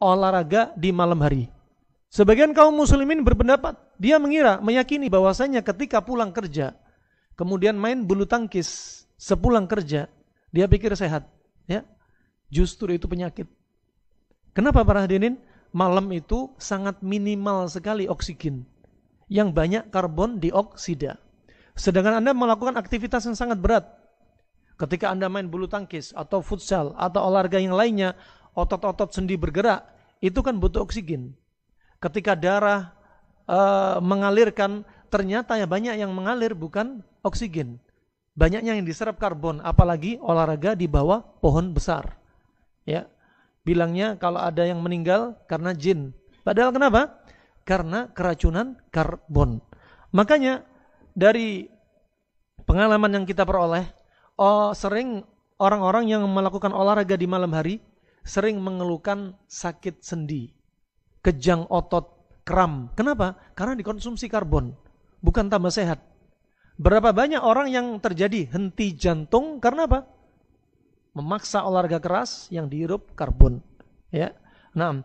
olahraga di malam hari. Sebagian kaum muslimin berpendapat, dia mengira, meyakini bahwasanya ketika pulang kerja, kemudian main bulu tangkis sepulang kerja, dia pikir sehat. ya Justru itu penyakit. Kenapa para hadirin? Malam itu sangat minimal sekali oksigen. Yang banyak karbon dioksida. Sedangkan Anda melakukan aktivitas yang sangat berat. Ketika Anda main bulu tangkis atau futsal atau olahraga yang lainnya, otot-otot sendi bergerak, itu kan butuh oksigen. Ketika darah e, mengalirkan, ternyata ya banyak yang mengalir bukan oksigen. Banyaknya yang diserap karbon, apalagi olahraga di bawah pohon besar. Ya, bilangnya kalau ada yang meninggal karena jin. Padahal kenapa? Karena keracunan karbon. Makanya dari pengalaman yang kita peroleh, oh, sering orang-orang yang melakukan olahraga di malam hari sering mengeluhkan sakit sendi, kejang otot, kram. Kenapa? Karena dikonsumsi karbon, bukan tambah sehat. Berapa banyak orang yang terjadi henti jantung karena apa? Memaksa olahraga keras yang dihirup karbon. Ya. Nah,